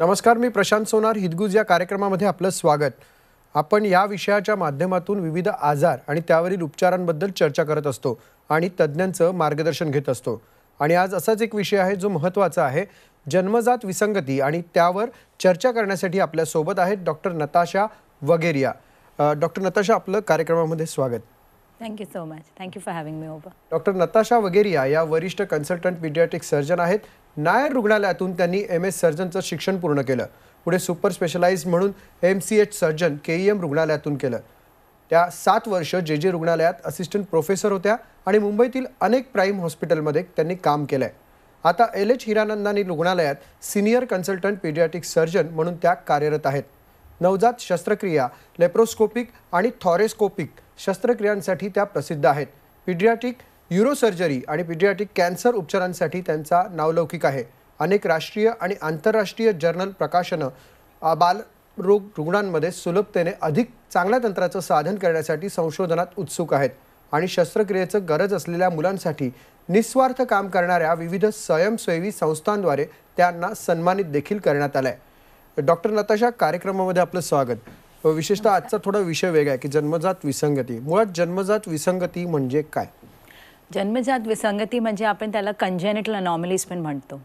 नमस्कार मी प्रशांत सोनार हिदगुज या कार्यक्रमामध्ये आपलं स्वागत आपण या विषयाच्या माध्यमातून विविध आजार आणि त्यावरील उपचारांबद्दल चर्चा करत असतो आणि तज्ज्ञांचं मार्गदर्शन घेत असतो आणि आज असाच एक विषय आहे जो महत्त्वाचा आहे जन्मजात विसंगती आणि त्यावर चर्चा करण्यासाठी आपल्यासोबत आहेत doctor Natasha Vageria doctor Natasha आपलं कार्यक्रमामध्ये स्वागत thank you so much thank you for having me ओबर डॉक्टर नताशा वगेरिया या वरिष्ठ कन्सल्टंट पिडियाटिक सर्जन आहेत नायर रुग्णालयातून त्यांनी एम एस सर्जनचं शिक्षण पूर्ण केलं पुढे सुपर स्पेशलाइज म्हणून M C H surgeon K E M रुग्णालयातून केलं त्या सात वर्ष जे जे रुग्णालयात असिस्टंट प्रोफेसर होत्या आणि मुंबईतील अनेक प्राईम हॉस्पिटलमध्ये त्यांनी काम केलं आहे आता एल एच हिरानंदानी रुग्णालयात सिनियर कन्सल्टंट पेडियाटिक सर्जन म्हणून त्या कार्यरत आहेत नवजात शस्त्रक्रिया लेप्रोस्कोपिक आणि थॉरेस्कोपिक शस्त्रक्रियांसाठी त्या प्रसिद्ध आहेत पिडियाटिक युरोसर्जरी आणि पिडियाटिक कॅन्सर उपचारांसाठी त्यांचा नावलौकिक आहे अनेक राष्ट्रीय आणि आंतरराष्ट्रीय जर्नल प्रकाशनं बाल रोग रुग्णांमध्ये सुलभतेने अधिक चांगल्या तंत्राचं साधन करण्यासाठी संशोधनात उत्सुक आहेत आणि शस्त्रक्रियेचं गरज असलेल्या मुलांसाठी निस्वार्थ काम करणाऱ्या विविध स्वयंसेवी संस्थांद्वारे त्यांना सन्मानित देखील करण्यात आलं आहे डॉक्टर नताशा कार्यक्रमामध्ये आपलं स्वागत विशेषतः आजचा थोडा विषय वेगळा आहे की जन्मजात विसंगती मुळात जन्मजात विसंगती म्हणजे काय जन्मजात विसंगती म्हणजे आपण त्याला कंजेनेटल अनॉमलीज पण म्हणतो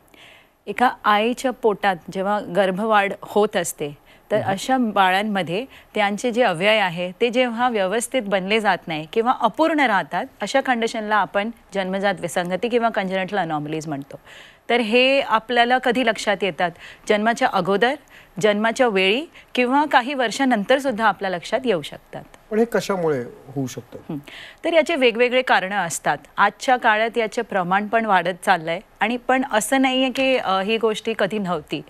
एका आईच्या पोटात जेव्हा गर्भवाढ होत असते तर अशा बाळांमध्ये त्यांचे जे अव्यय आहे ते जेव्हा व्यवस्थित बनले जात नाही किंवा अपूर्ण राहतात अशा कंडिशनला आपण जन्मजात विसंगती किंवा कंजनेटल अनॉमलीज म्हणतो तर हे आपल्याला कधी लक्षात येतात जन्माच्या अगोदर जन्माच्या वेळी किंवा काही वर्षानंतर सुद्धा आपल्या लक्षात येऊ शकतात पण हे कशामुळे होऊ शकतो तर याचे वेगवेगळे कारणं असतात आजच्या काळात याचे प्रमाण पण वाढत चाललंय आणि पण असं नाही आहे की ही गोष्टी कधी नव्हती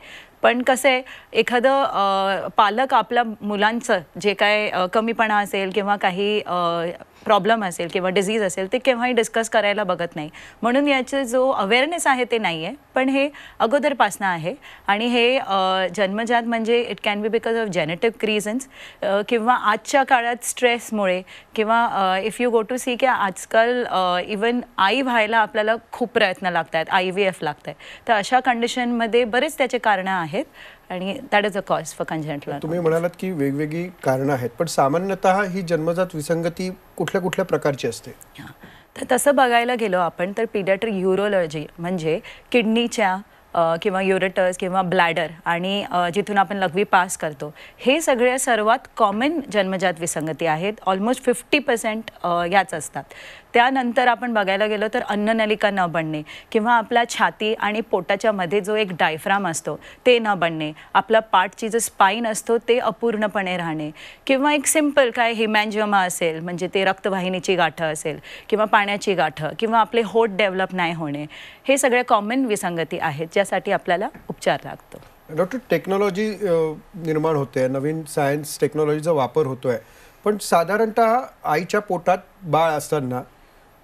पण कसं आहे एखादं पालक आपल्या मुलांचं जे काय कमीपणा असेल किंवा काही प्रॉब्लेम असेल किंवा डिझीज असेल ते केव्हाही डिस्कस करायला बघत नाही म्हणून याचे जो अवेअरनेस आहे ते नाही आहे पण हे अगोदरपासनं आहे आणि हे जन्मजात म्हणजे it can be because of genetic reasons किंवा आजच्या काळात स्ट्रेसमुळे किंवा if you go to see की आजकाल इवन आई व्हायला आपल्याला खूप प्रयत्न लागत आहेत आय व्ही एफ लागत आहे तर अशा कंडिशनमध्ये बरेच त्याचे कारणं आहेत आणि that is a cause for congenital तुम्ही म्हणालात की वेगवेगळी कारणं आहेत पण सामान्यतः ही जन्मजात विसंगती कुठल्या कुठल्या प्रकारची असते तर तसं बघायला गेलो आपण तर पिडॅट्रिक युरोलॉजी म्हणजे किडनीच्या किंवा युरेटर्स किंवा ब्लॅडर आणि जिथून आपण लघवी पास करतो हे सगळ्या सर्वात कॉमन जन्मजात विसंगती आहेत ऑलमोस्ट फिफ्टी पर्सेंट याच असतात त्यानंतर आपण बघायला गेलो तर अन्ननलिका न बनणे किंवा आपला छाती आणि पोटाच्या मध्ये जो एक डायफ्राम असतो ते न बनणे आपला पाठची जो स्पाईन असतो ते अपूर्णपणे राहणे किंवा एक सिम्पल काय हिमॅन्जिओमा असेल म्हणजे ते रक्तवाहिनीची गाठं असेल किंवा पाण्याची गाठं किंवा आपले होट डेव्हलप नाही होणे हे सगळ्या कॉमन विसंगती आहेत ज्यासाठी आपल्याला उपचार लागतो डॉक्टर टेक्नॉलॉजी निर्माण होते नवीन सायन्स टेक्नॉलॉजीचा वापर होतो आहे पण साधारणतः आईच्या पोटात बाळ असताना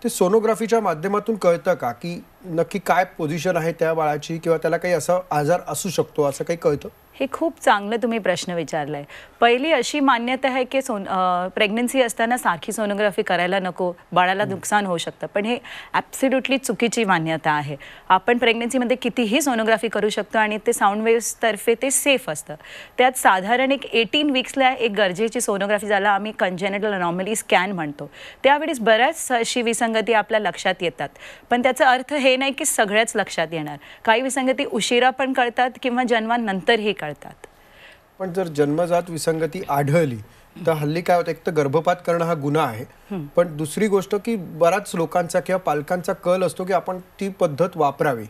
ते सोनोग्राफीच्या माध्यमातून कळतं का की नक्की काय पोझिशन आहे त्या बाळाची किंवा त्याला काही असा आजार असू शकतो असं काही कळतं हे खूप चांगलं तुम्ही प्रश्न विचारला आहे पहिली अशी मान्यता आहे की सोन प्रेग्नन्सी असताना सारखी सोनोग्राफी करायला नको बाळाला नुकसान होऊ शकतं पण हे ॲप्सिड्युटली चुकीची मान्यता आहे आपण प्रेग्नन्सीमध्ये कितीही सोनोग्राफी करू शकतो आणि ते साऊंड वेव्सतर्फे ते सेफ असतं त्यात साधारण एक एटीन वीक्सला एक गरजेची सोनोग्राफी झाला आम्ही कंजेनेटल नॉर्मली स्कॅन म्हणतो त्यावेळेस बऱ्याच अशी विसंगती आपल्या लक्षात येतात पण त्याचा अर्थ हे नाही की सगळ्याच लक्षात येणार काही विसंगती उशिरा पण कळतात किंवा जन्मानंतरही कळतात पण जर जन्मजात विसंगती आढळली तर हल्ली काय होतं एक तर गर्भपात करणं हा गुन्हा आहे पण दुसरी गोष्ट की बराच लोकांचा किंवा पालकांचा कल असतो की आपण ती पद्धत वापरावी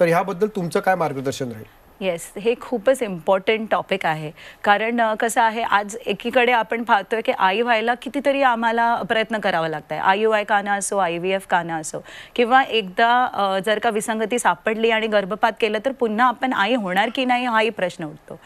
तर ह्याबद्दल तुमचं काय मार्गदर्शन राहील येस हे खूपच इम्पॉर्टंट टॉपिक आहे कारण कसं आहे आज एकीकडे आपण पाहतोय की आई व्हायला कितीतरी आम्हाला प्रयत्न करावा लागत आहे आय यू आय काना असो आय व्ही एफ काना असो किंवा एकदा जर का विसंगती सापडली आणि गर्भपात केलं तर पुन्हा आपण आई होणार की नाही हाही प्रश्न उठतो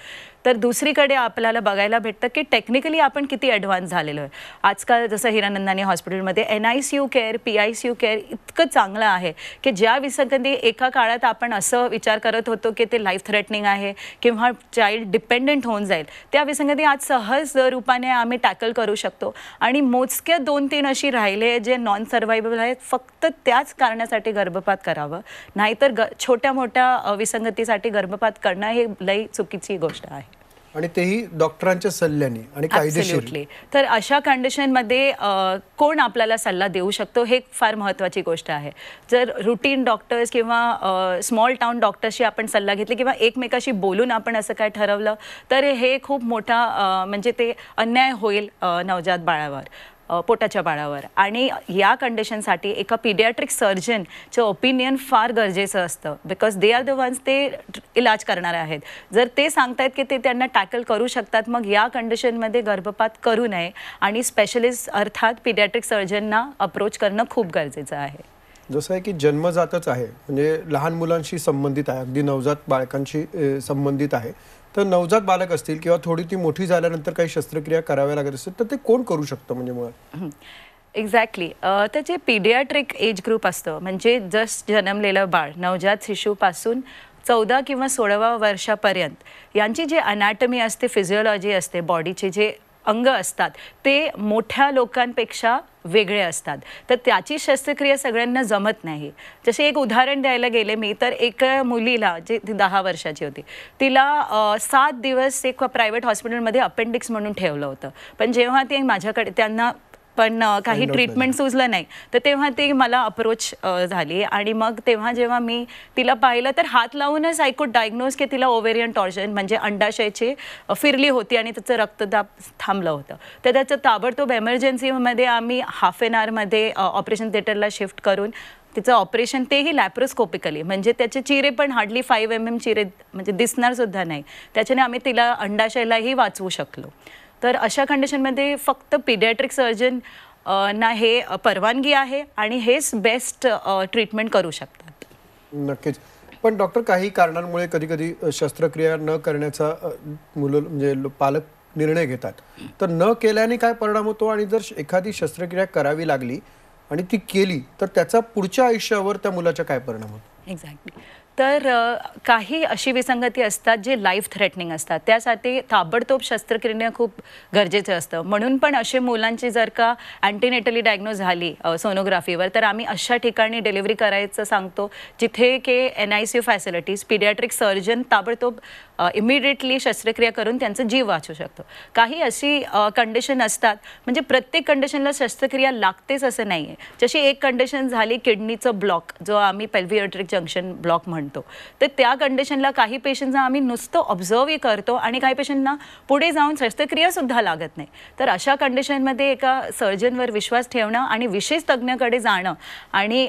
तर दुसरीकडे आपल्याला बघायला भेटतं की टेक्निकली आपण किती ॲडव्हान्स झालेलो आहे आजकाल जसं हिरानंदानी हॉस्पिटलमध्ये N I C U care P I C U care इतकं चांगलं आहे की ज्या विसंगती एका काळात आपण असं विचार करत होतो की ते लाईफ थ्रेटनिंग आहे किंवा चाइल्ड डिपेंडंट होऊन जाईल त्या विसंगती आज सहज रूपाने आम्ही टॅकल करू शकतो आणि मोजक्या दोन तीन अशी राहिले जे नॉन सर्व्हायबल आहेत फक्त त्याच कारणासाठी गर्भपात करावं नाहीतर ग छोट्या मोठ्या विसंगतीसाठी गर्भपात करणं हे लई चुकीची गोष्ट आहे आणि तेही डॉक्टरांच्या सल्ल्याने आणि कायदेशीर तर अशा कंडिशनमध्ये कोण आपल्याला सल्ला देऊ शकतो हे फार महत्वाची गोष्ट आहे जर रुटीन डॉक्टर्स किंवा स्मॉल टाउन डॉक्टर्सशी आपण सल्ला घेतली किंवा एकमेकाशी बोलून आपण असं काय ठरवलं तर हे खूप मोठा म्हणजे ते अन्याय होईल नवजात बाळावर पोटाच्या बाळावर आणि या कंडिशनसाठी एका पिडियाट्रिक सर्जनचं ओपिनियन फार गरजेचं असतं because they are the ones ते इलाज करणार आहेत जर ते सांगतायत की ते त्यांना टॅकल करू शकतात मग या कंडिशनमध्ये गर्भपात करू नये आणि स्पेशलिस्ट अर्थात पिडियाट्रिक सर्जनना अप्रोच करणं खूप गरजेचं आहे जसं आहे की जन्मजातच आहे म्हणजे लहान मुलांशी संबंधित आहे अगदी नवजात बाळकांशी संबंधित आहे तर नवजात बालक असतील किंवा थोडी ती मोठी झाल्यानंतर काही शस्त्रक्रिया कराव्या लागत असेल तर ते कोण करू शकतं म्हणजे मुळात एक्झॅक्टली तर जे पिडियाट्रिक एज ग्रुप असतं म्हणजे जस्ट जन्मलेलं बाळ नवजात शिशूपासून चौदा किंवा सोळावा वर्षापर्यंत यांची जी अनॅटमी असते फिजिओलॉजी असते बॉडीचे जे अंग असतात ते मोठ्या लोकांपेक्षा वेगळे असतात तर त्याची शस्त्रक्रिया सगळ्यांना जमत नाही जसे एक उदाहरण द्यायला गेले मी तर एक मुलीला जी ती दहा वर्षाची होती तिला सात दिवस एक प्रायव्हेट हॉस्पिटलमध्ये अपेंडिक्स म्हणून ठेवलं होतं पण जेव्हा ते माझ्याकडे त्यांना पण काही ट्रीटमेंट सुचलं नाही तर तेव्हा ती मला अप्रोच झाली आणि मग तेव्हा जेव्हा मी तिला पाहिलं तर हात लावूनच आय कुड डायग्नोज की तिला ओवेरियन टॉर्जन म्हणजे अंडाशयची फिरली होती आणि त्याचं रक्तदाब थांबलं होतं तर त्याचं ताबडतोब एमर्जन्सीमध्ये आम्ही हाफ एन आवरमध्ये ऑपरेशन थिएटरला शिफ्ट करून तिचं ऑपरेशन तेही लॅप्रोस्कोपिकली म्हणजे त्याचे चिरे पण हार्डली फाईव्ह एम एम चिरे म्हणजे दिसणार सुद्धा नाही त्याच्याने आम्ही तिला अंडाशयलाही वाचवू शकलो तर अशा कंडिशनमध्ये फक्त पिडियाट्रिक सर्जन ना हे परवानगी आहे आणि हेच बेस्ट ट्रीटमेंट करू शकतात नक्कीच पण डॉक्टर काही कारणांमुळे कधी कधी शस्त्रक्रिया न करण्याचा मुलं म्हणजे पालक निर्णय घेतात तर न केल्याने काय परिणाम होतो आणि जर एखादी शस्त्रक्रिया करावी लागली आणि ती केली तर त्याचा पुढच्या आयुष्यावर त्या मुलाचा काय परिणाम होतो एक्झॅक्टली तर काही अशी विसंगती असतात जे लाईफ थ्रेटनिंग असतात त्यासाठी ताबडतोब शस्त्रक्रिया खूप गरजेचं असतं म्हणून पण असे मुलांची जर का अँटीनेटली डायग्नोज झाली सोनोग्राफीवर तर आम्ही अशा ठिकाणी डिलिव्हरी करायचं सांगतो जिथे के N I C U facilities paediatric surgeon ताबडतोब इमिडिएटली शस्त्रक्रिया करून त्यांचं जीव वाचू शकतो काही अशी कंडिशन असतात म्हणजे प्रत्येक कंडिशनला शस्त्रक्रिया लागतेच असं नाही आहे जशी एक कंडिशन झाली किडनीचं ब्लॉक जो आम्ही पेल्व्हिएट्रिक जंक्शन ब्लॉक म्हणतो म्हणतो तर त्या कंडिशनला काही पेशंटना आम्ही नुसतं ऑब्झर्वही करतो आणि काही पेशंटना पुढे जाऊन सुद्धा लागत नाही तर अशा कंडिशनमध्ये एका सर्जनवर विश्वास ठेवणं आणि विशेष तज्ज्ञकडे जाणं आणि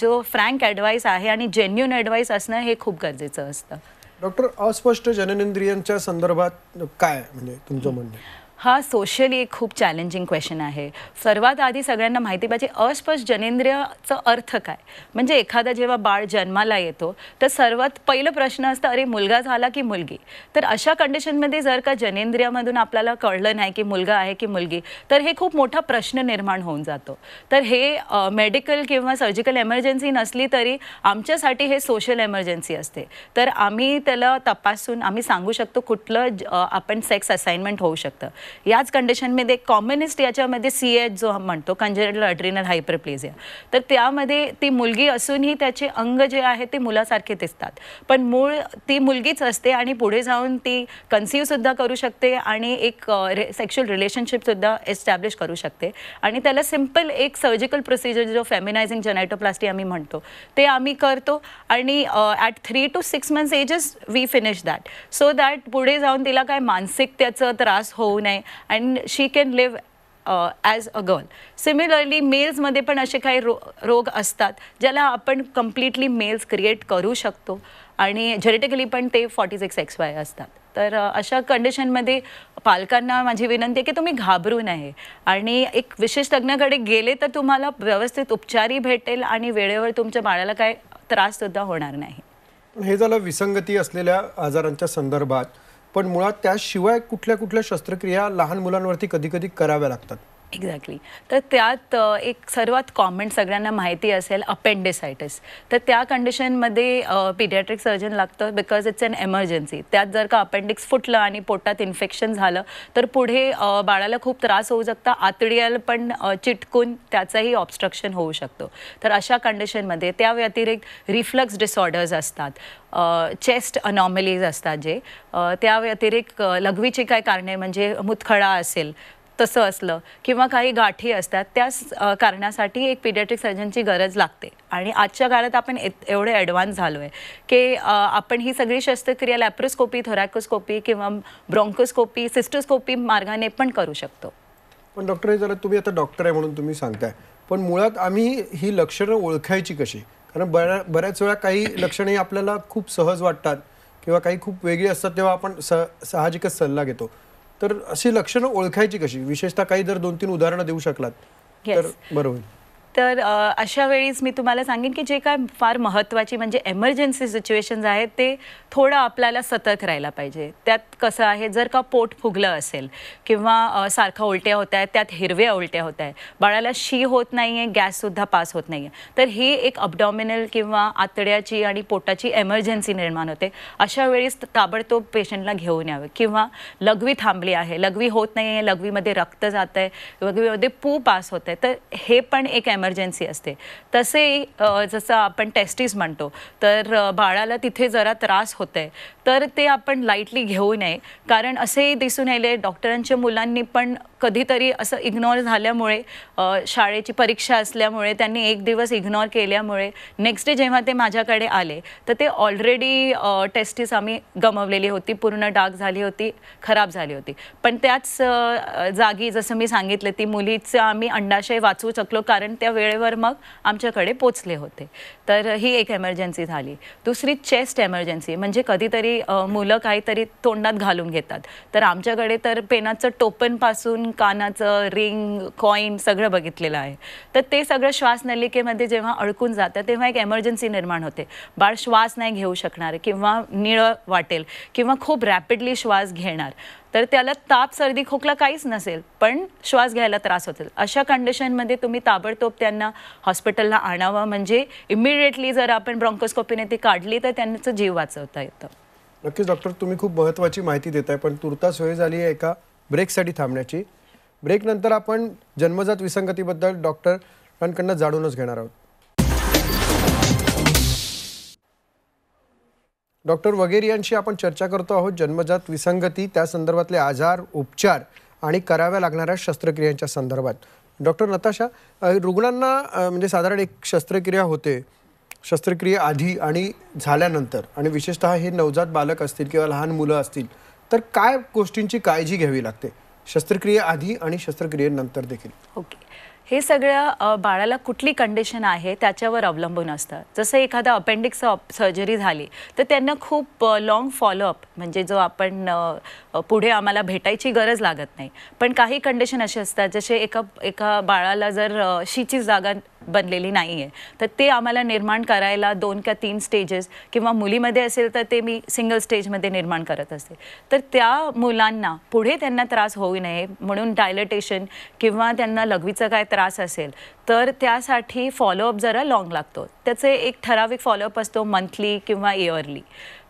जो फ्रँक ॲडवाईस आहे आणि जेन्युन ॲडवाईस असणं हे खूप गरजेचं असतं डॉक्टर अस्पष्ट जननेंद्रियांच्या संदर्भात काय म्हणजे तुमचं म्हणणं हा सोशली एक खूप चॅलेंजिंग क्वेश्चन आहे सर्वात आधी सगळ्यांना माहिती पाहिजे अस्पष्ट जनेंद्रियाचा अर्थ काय म्हणजे एखादा जेव्हा बाळ जन्माला येतो तर सर्वात पहिलं प्रश्न असतं अरे मुलगा झाला की मुलगी तर अशा कंडिशनमध्ये जर का जनेंद्रियामधून आपल्याला कळलं नाही की मुलगा आहे की मुलगी तर हे खूप मोठा प्रश्न निर्माण होऊन जातो तर हे मेडिकल किंवा सर्जिकल एमर्जन्सी नसली तरी आमच्यासाठी हे सोशल एमर्जन्सी असते तर आम्ही त्याला तपासून आम्ही सांगू शकतो कुठलं आपण सेक्स असाइनमेंट होऊ शकतं याच कंडिशनमध्ये कॉम्युनिस्ट याच्यामध्ये सी एच जो म्हणतो कंजरेटल अड्रिनल हायपरप्लेझिया तर त्यामध्ये ती मुलगी असूनही त्याचे अंग जे आहे ते मुलासारखे दिसतात पण मूळ ती मुलगीच असते आणि पुढे जाऊन ती कन्सिव्हसुद्धा करू शकते आणि एक रे सेक्शुअल रिलेशनशिपसुद्धा एस्टॅब्लिश करू शकते आणि त्याला सिम्पल एक सर्जिकल प्रोसिजर जो फेमिनायझिंग जनायटोप्लास्टी आम्ही म्हणतो ते आम्ही करतो आणि at three to six months ages we finish that so that पुढे जाऊन तिला काय मानसिक त्याचा त्रास होऊ नये नाही and she can live as a girl similarly मेल्समध्ये पण असे काही रो रोग असतात ज्याला आपण कम्प्लिटली मेल्स क्रिएट करू शकतो आणि जेनेटिकली पण ते फॉर्टी सिक्स एक्स वाय असतात तर अशा कंडिशनमध्ये पालकांना माझी विनंती आहे की तुम्ही घाबरू नये आणि एक विशेष तज्ज्ञाकडे गेले तर तुम्हाला व्यवस्थित उपचारही भेटेल आणि वेळेवर तुमच्या बाळाला काय सुद्धा होणार नाही हे झालं विसंगती असलेल्या आजारांच्या संदर्भात पण मुळात त्याशिवाय कुठल्या कुठल्या शस्त्रक्रिया लहान मुलांवरती कधी कधी कराव्या लागतात एक्झॅक्टली तर त्यात एक सर्वात कॉमन सगळ्यांना माहिती असेल अपेंडिसायटिस तर त्या कंडिशनमध्ये पिडियाट्रिक सर्जन लागतं बिकॉज इट्स अन एमर्जन्सी त्यात जर का अपेंडिक्स फुटलं आणि पोटात इन्फेक्शन झालं तर पुढे बाळाला खूप त्रास होऊ शकता आतडियाला पण चिटकून त्याचंही ऑब्स्ट्रक्शन होऊ शकतो तर अशा कंडिशनमध्ये त्या व्यतिरिक्त रिफ्लक्स डिसऑर्डर्स असतात चेस्ट अनॉमलीज असतात जे त्या व्यतिरिक्त लघवीची काय कारणे म्हणजे मुतखडा असेल तसं असलं किंवा काही गाठी असतात त्या कारणासाठी एक पिडियाट्रिक सर्जनची गरज लागते आणि आजच्या काळात आपण एवढे ॲडव्हान्स झालो आहे की आपण ही सगळी शस्त्रक्रिया लॅप्रोस्कोपी थोरॅकोस्कोपी किंवा ब्रॉन्कोस्कोपी सिस्टोस्कोपी मार्गाने पण करू शकतो पण डॉक्टर हे जरा तुम्ही आता डॉक्टर आहे म्हणून तुम्ही सांगताय पण मुळात आम्ही ही लक्षणं ओळखायची कशी कारण बऱ्या बऱ्याच वेळा काही लक्षणे आपल्याला खूप सहज वाटतात किंवा काही खूप वेगळी असतात तेव्हा आपण स साहजिकच सल्ला घेतो तर अशी लक्षणं ओळखायची कशी विशेषतः काही जर दोन तीन उदाहरणं देऊ शकलात तर बरोबर तर अशा वेळीस मी तुम्हाला सांगेन की जे काय फार महत्त्वाची म्हणजे एमर्जन्सी सिच्युएशन्स आहेत ते थोडं आपल्याला सतर्क राहायला पाहिजे त्यात कसं आहे जर का पोट फुगलं असेल किंवा सारखा उलट्या होत आहेत त्यात हिरव्या उलट्या होत आहेत बाळाला शी होत नाही आहे गॅससुद्धा पास होत नाही आहे तर ही एक अपडॉमिनल किंवा आतड्याची आणि पोटाची एमर्जन्सी निर्माण होते अशा वेळेस ताबडतोब पेशंटला घेऊन यावं किंवा लघवी थांबली आहे लघवी होत नाही आहे लघवीमध्ये रक्त जात आहे लघवीमध्ये पू पास होत आहे तर हे पण एक एमर्जन्सी इमर्जन्सी असते तसे जसं आपण टेस्टीस म्हणतो तर बाळाला तिथे जरा त्रास होत आहे तर ते आपण लाईटली घेऊ नये कारण असेही दिसून आले डॉक्टरांच्या मुलांनी पण कधीतरी असं इग्नोर झाल्यामुळे शाळेची परीक्षा असल्यामुळे त्यांनी एक दिवस इग्नोर केल्यामुळे नेक्स्ट डे जेव्हा ते माझ्याकडे आले तर ते ऑलरेडी टेस्टीस आम्ही गमवलेली होती पूर्ण डाग झाली होती खराब झाली होती पण त्याच जागी जसं मी सांगितलं ती मुलीचं आम्ही अंडाशय वाचवू शकलो कारण त्या वेळेवर मग आमच्याकडे पोचले होते तर ही एक एमर्जन्सी झाली दुसरी चेस्ट एमर्जन्सी म्हणजे कधीतरी मुलं काहीतरी तोंडात घालून घेतात तर आमच्याकडे तर पेनाचं टोपनपासून कानाचं रिंग कॉईन सगळं बघितलेलं आहे तर ते सगळं श्वासनलिकेमध्ये जेव्हा अडकून जातं तेव्हा एक एमर्जन्सी निर्माण होते बाळ श्वास नाही घेऊ शकणार किंवा निळं वाटेल किंवा खूप रॅपिडली श्वास घेणार तर त्याला ताप सर्दी खोकला काहीच नसेल पण श्वास घ्यायला त्रास होतील अशा कंडिशनमध्ये तुम्ही ताबडतोब त्यांना हॉस्पिटलला आणावं म्हणजे इमिडिएटली जर आपण ब्रॉन्कोस्कोपीने ती काढली तर त्यांचं जीव वाचवता येतं नक्कीच डॉक्टर तुम्ही खूप महत्त्वाची माहिती देत आहे पण तुर्ता सोय झाली आहे एका ब्रेकसाठी थांबण्याची ब्रेकनंतर आपण जन्मजात विसंगतीबद्दल डॉक्टरांकडून जाणूनच घेणार आहोत डॉक्टर वगैरे यांशी आपण चर्चा करतो आहोत जन्मजात विसंगती त्या संदर्भातले आजार उपचार आणि कराव्या लागणाऱ्या शस्त्रक्रियांच्या संदर्भात डॉक्टर नताशा रुग्णांना म्हणजे साधारण एक शस्त्रक्रिया होते शस्त्रक्रिया आधी आणि झाल्यानंतर आणि विशेषतः हे नवजात बालक असतील किंवा लहान मुलं असतील तर काय गोष्टींची काळजी घ्यावी लागते शस्त्रक्रिया आधी आणि शस्त्रक्रियेनंतर देखील ओके हे सगळं बाळाला कुठली कंडिशन आहे त्याच्यावर अवलंबून असतं जसं एखादा अपेंडिक्स सर्जरी झाली तर त्यांना खूप लॉंग फॉलोअप म्हणजे जो आपण पुढे आम्हाला भेटायची गरज लागत नाही पण काही कंडिशन असे असतात जसे एका एका बाळाला जर शीची जागा बनलेली नाही आहे तर ते आम्हाला निर्माण करायला दोन का तीन स्टेजेस किंवा मुलीमध्ये असेल तर ते मी सिंगल स्टेजमध्ये निर्माण करत असते तर त्या मुलांना पुढे त्यांना त्रास होऊ नये म्हणून डायलटेशन किंवा त्यांना लघवीचा काय त्रास असेल तर त्यासाठी फॉलोअप जरा लाँग लागतो त्याचे एक ठराविक फॉलोअप असतो मंथली किंवा इयरली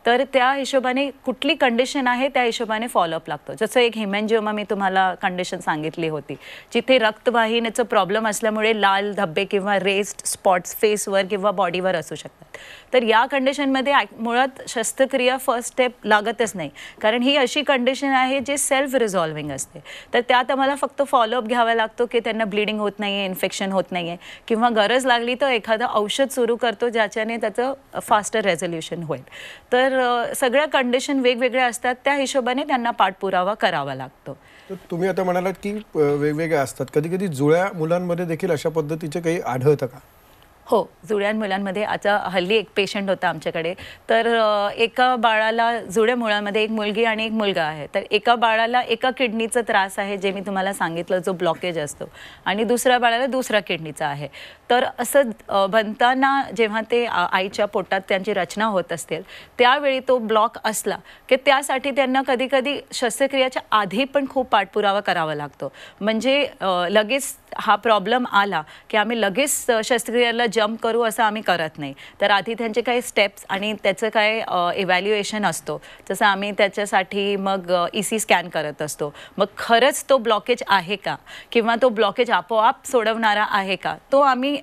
तर त्या हिशोबाने कुठली कंडिशन आहे त्या हिशोबाने फॉलोअप लागतो जसं एक हिमॅन्जिओमा मी तुम्हाला कंडिशन सांगितली होती जिथे रक्तवाहिन्याचं प्रॉब्लेम असल्यामुळे लाल धब्बे किंवा रेस्ट स्पॉट्स फेसवर किंवा बॉडीवर असू शकतात तर या कंडिशनमध्ये मुळात शस्त्रक्रिया फर्स्ट स्टेप लागतच नाही कारण ही अशी कंडिशन आहे जे सेल्फ रिझॉल्विंग असते तर त्यात आम्हाला फक्त फॉलोअप घ्यावा लागतो की त्यांना ब्लिडिंग होत नाही आहे इन्फेक्शन होत नाही आहे किंवा गरज लागली तर एखादं औषध सुरू करतो ज्याच्याने त्याचं फास्टर रेझोल्युशन होईल तर तर सगळ्या कंडिशन वेगवेगळ्या असतात त्या हिशोबाने त्यांना पाठपुरावा करावा लागतो तुम्ही आता म्हणालात की वेगवेगळ्या असतात कधी कधी जुळ्या मुलांमध्ये देखील अशा पद्धतीचे काही आढळतं का हो जुड्या मुलांमध्ये आता हल्ली एक पेशंट होता आमच्याकडे तर एका बाळाला जुड्या मुळांमध्ये एक मुलगी आणि एक मुलगा आहे तर एका बाळाला एका किडनीचा त्रास आहे जे मी तुम्हाला सांगितलं जो ब्लॉकेज असतो आणि दुसऱ्या बाळाला दुसरा किडनीचा आहे तर असं बनताना जेव्हा ते आईच्या पोटात त्यांची रचना होत असतील त्यावेळी तो ब्लॉक असला की त्यासाठी त्यांना कधीकधी शस्त्रक्रियेच्या शस्त्रक्रियाच्या आधी पण खूप पाठपुरावा करावा लागतो म्हणजे लगेच हा प्रॉब्लेम आला की आम्ही लगेच शस्त्रक्रियाला जम्प करू असं आम्ही करत नाही तर आधी त्यांचे काही स्टेप्स आणि त्याचं काय इव्हॅल्युएशन असतो जसं आम्ही त्याच्यासाठी मग ई सी स्कॅन करत असतो मग खरंच तो ब्लॉकेज आहे का किंवा तो ब्लॉकेज आपोआप सोडवणारा आहे का तो आम्ही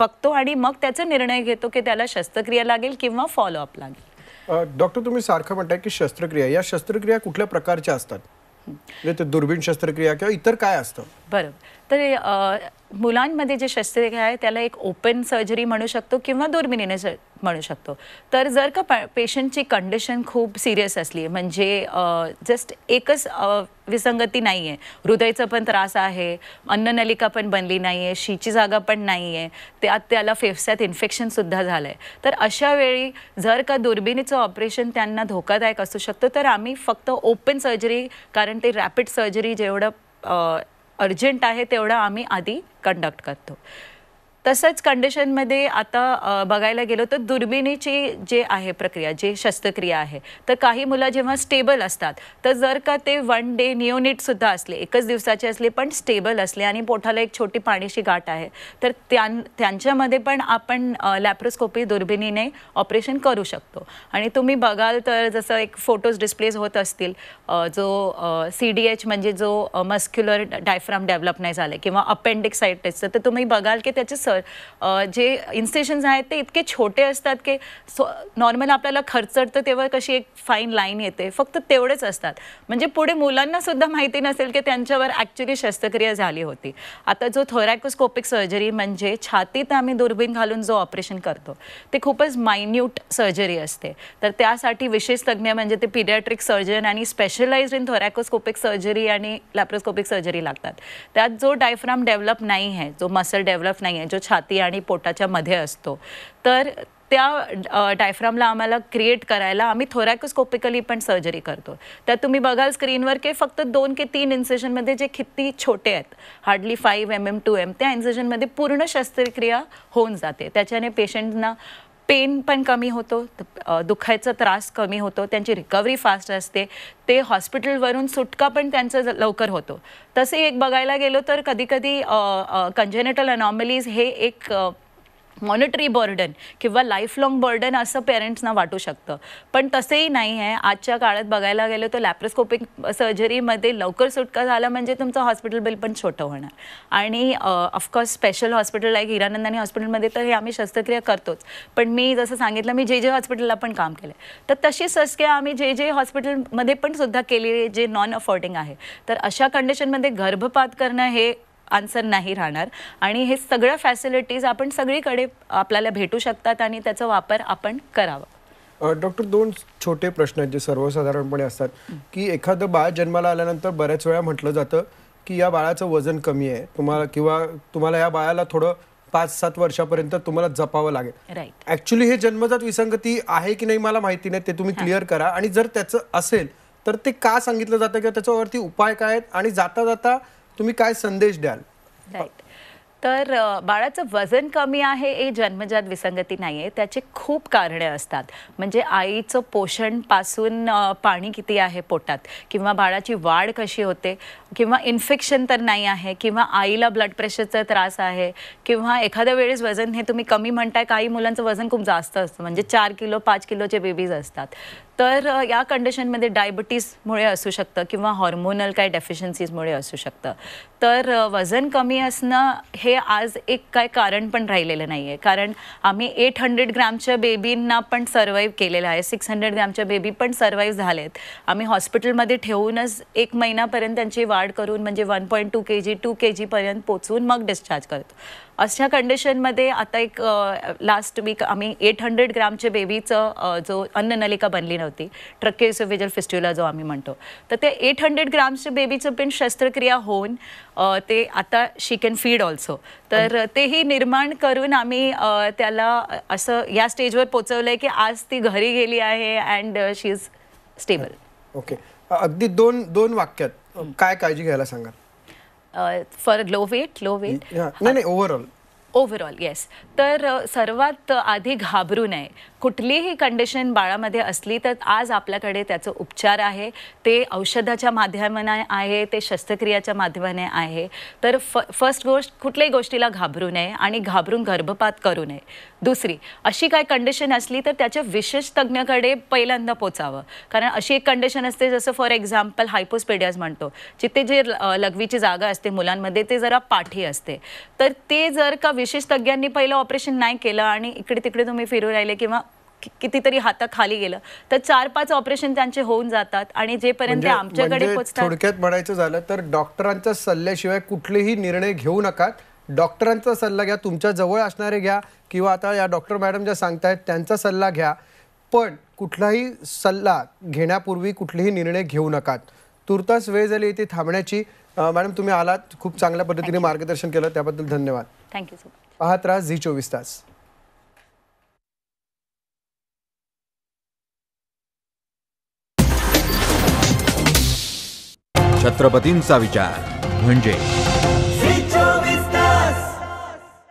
बघतो आणि मग त्याचा निर्णय घेतो की त्याला शस्त्रक्रिया लागेल किंवा फॉलोअप लागेल डॉक्टर तुम्ही सारखं म्हणताय की शस्त्रक्रिया या शस्त्रक्रिया कुठल्या प्रकारच्या असतात म्हणजे दुर्बीण शस्त्रक्रिया किंवा इतर काय असतं बरोबर तर मुलांमध्ये जे शस्त्रक्रिया आहे त्याला एक ओपन सर्जरी म्हणू शकतो किंवा स म्हणू शकतो तर जर का पेशंटची कंडिशन खूप सिरियस असली म्हणजे जस्ट एकच विसंगती नाही आहे हृदयाचा पण त्रास आहे अन्ननलिका पण बनली नाही आहे शीची जागा पण नाही आहे त्यात त्याला फेफस्यात इन्फेक्शनसुद्धा झालं आहे तर अशा वेळी जर का दुर्बिणीचं ऑपरेशन त्यांना धोकादायक असू शकतं तर आम्ही फक्त ओपन सर्जरी कारण ते रॅपिड सर्जरी जेवढं अर्जंट आहे तेवढा आम्ही आधी कंडक्ट करतो तसंच कंडिशनमध्ये आता बघायला गेलो तर दुर्बिणीची जे आहे प्रक्रिया जे शस्त्रक्रिया आहे तर काही मुलं जेव्हा स्टेबल असतात तर जर का ते वन डे नियोनिटसुद्धा असले एकच दिवसाचे असले पण स्टेबल असले आणि पोठाला एक छोटी पाणीशी गाठ आहे तर त्यां त्यांच्यामध्ये पण आपण लॅप्रोस्कोपी दुर्बिणीने ऑपरेशन करू शकतो आणि तुम्ही बघाल तर जसं एक फोटोज डिस्प्लेज होत असतील जो सी डी एच म्हणजे जो मस्क्युलर डायफ्राम डेव्हलप नाही झाले किंवा अपेंडिक्स अपेंडिक्सायटिसचं तर तुम्ही बघाल की त्याचे सर तर जे इन्स्टेशन्स आहेत ते इतके छोटे असतात की नॉर्मल आपल्याला खर्चडतं तेव्हा कशी एक फाईन लाईन येते फक्त तेवढेच असतात म्हणजे पुढे मुलांना सुद्धा माहिती नसेल की त्यांच्यावर ॲक्च्युली शस्त्रक्रिया झाली होती आता जो थोरॅकोस्कोपिक सर्जरी म्हणजे छातीत आम्ही दुर्बीण घालून जो ऑपरेशन करतो ते खूपच मायन्यूट सर्जरी असते तर त्यासाठी विशेष तज्ज्ञ म्हणजे ते पिडियाट्रिक सर्जन आणि स्पेशलाइज इन थोरॅकोस्कोपिक सर्जरी आणि लॅप्रोस्कोपिक सर्जरी लागतात त्यात जो डायफ्राम डेव्हलप नाही आहे जो मसल डेव्हलप नाही आहे जो छाती आणि पोटाच्या मध्ये असतो तर त्या डायफ्रामला आम्हाला क्रिएट करायला आम्ही थोरॅकोस्कोपिकली पण सर्जरी करतो तर तुम्ही बघाल स्क्रीनवर की फक्त दोन के तीन इन्सेशनमध्ये जे किती छोटे आहेत hardly five M M to M त्या इन्सेशनमध्ये पूर्ण शस्त्रक्रिया होऊन जाते त्याच्याने पेशंटना पेन पण कमी होतो दुखायचा त्रास कमी होतो त्यांची रिकव्हरी फास्ट असते ते हॉस्पिटलवरून सुटका पण त्यांचं लवकर होतो तसे एक बघायला गेलो तर कधीकधी कंजेनेटल अनॉमलीज हे एक मॉनिटरी बर्डन किंवा लाईफ लाँग बर्डन असं पेरेंट्सना वाटू शकतं पण तसंही नाही आहे आजच्या काळात बघायला गेलं तर लॅप्रोस्कोपिक सर्जरीमध्ये लवकर सुटका झाला म्हणजे तुमचं हॉस्पिटल बिल पण छोटं होणार आणि of course special hospital like Hiranandani हॉस्पिटलमध्ये तर हे आम्ही शस्त्रक्रिया करतोच पण मी जसं सांगितलं मी जे जे हॉस्पिटलला पण काम केलं तर तशी शस्त्रक्रिया आम्ही जे जे हॉस्पिटलमध्ये पण सुद्धा केली जे नॉन अफोर्डिंग आहे तर अशा कंडिशनमध्ये गर्भपात करणं हे आन्सर नाही राहणार आणि हे सगळं फॅसिलिटीज आपण सगळीकडे आपल्याला भेटू शकतात आणि त्याचा वापर आपण करावा डॉक्टर दोन छोटे प्रश्न आहेत जे सर्वसाधारणपणे असतात की एखादं बाळ जन्माला आल्यानंतर बऱ्याच वेळा म्हटलं जातं की या बाळाचं वजन कमी आहे तुम्हाला किंवा तुम्हाला या बाळाला थोडं पाच सात वर्षापर्यंत तुम्हाला जपावं लागेल ऍक्च्युली हे जन्मजात विसंगती आहे की नाही मला माहिती नाही ते तुम्ही क्लिअर करा आणि जर त्याचं असेल तर ते का सांगितलं जातं किंवा त्याच्यावरती उपाय काय आहेत आणि जाता जाता तुम्ही काय संदेश द्याल राईट तर बाळाचं वजन कमी आहे हे जन्मजात विसंगती नाही आहे त्याचे खूप कारणे असतात म्हणजे आईचं पोषणपासून पाणी किती आहे पोटात किंवा बाळाची वाढ कशी होते किंवा इन्फेक्शन तर नाही आहे किंवा आईला ब्लड प्रेशरचा त्रास आहे किंवा एखाद्या वेळेस वजन हे तुम्ही कमी म्हणताय काही मुलांचं वजन खूप जास्त असतं म्हणजे चार किलो पाच किलोचे बेबीज असतात तर या कंडिशनमध्ये डायबिटीजमुळे असू शकतं किंवा हॉर्मोनल काय डेफिशियन्सीजमुळे असू शकतं तर वजन कमी असणं हे आज एक काय कारण पण राहिलेलं नाही आहे कारण आम्ही एट हंड्रेड ग्रॅमच्या बेबींना पण सर्वाईव्ह केलेलं आहे सिक्स हंड्रेड ग्रॅमच्या बेबी पण सर्वाईव्ह झालेत आम्ही हॉस्पिटलमध्ये ठेवूनच एक महिनापर्यंत त्यांची वाढ करून म्हणजे one point two K G two K जीपर्यंत पोचवून मग डिस्चार्ज करतो अशा कंडिशनमध्ये आता एक लास्ट वीक आम्ही एट हंड्रेड ग्रामच्या बेबीचं जो अन्ननलिका बनली नव्हती ट्रके विजल फेस्टिवला जो आम्ही म्हणतो तर ते एट हंड्रेड ग्रामच्या बेबीचं पण शस्त्रक्रिया होऊन ते आता शी कॅन फीड ऑल्सो तर तेही निर्माण करून आम्ही त्याला असं या स्टेजवर पोचवलं की आज ती घरी गेली आहे and she is stable okay अगदी दोन दोन वाक्यात काय काळजी घ्यायला सांगा for low weight low weight नाही नाही ओव्हरऑल ओव्हरऑल येस तर सर्वात आधी घाबरू नये कुठलीही कंडिशन बाळामध्ये असली तर आज आपल्याकडे त्याचं उपचार आहे ते औषधाच्या माध्यमाने आहे ते शस्त्रक्रियाच्या माध्यमाने आहे तर फ फर्स्ट गोष्ट कुठल्याही गोष्टीला घाबरू नये आणि घाबरून गर्भपात करू नये दुसरी अशी काय कंडिशन असली तर त्याच्या विशेष तज्ज्ञाकडे पहिल्यांदा पोचावं कारण अशी एक कंडिशन असते जसं फॉर एक्झाम्पल हायपोस्पेडियाज म्हणतो जिथे जे लघवीची जागा असते मुलांमध्ये ते जरा पाठी असते तर ते जर का विशेष तज्ज्ञांनी पहिलं ऑपरेशन नाही केलं आणि इकडे तिकडे तुम्ही फिरू राहिले किंवा कितीतरी खाली गेलं तर चार पाच ऑपरेशन त्यांचे होऊन जातात आणि जेपर्यंत म्हणजे- आमच्याकडे म्हणजे थोडक्यात म्हणायचं झालं तर डॉक्टरांच्या सल्ल्याशिवाय कुठलेही निर्णय घेऊ नका डॉक्टरांचा सल्ला घ्या तुमच्या जवळ असणारे घ्या किंवा आता या डॉक्टर मॅडम ज्या सांगतायत त्यांचा सल्ला घ्या पण कुठलाही सल्ला घेण्यापूर्वी कुठलेही निर्णय घेऊ नका तुर्तास वेळ झाली ती थांबण्याची मॅडम तुम्ही आलात खूप चांगल्या पद्धतीने मार्गदर्शन केलं त्याबद्दल धन्यवाद थँक्यू सो मच पाहत राहा झी चोवीस तास छत्रपतींचा विचार म्हणजे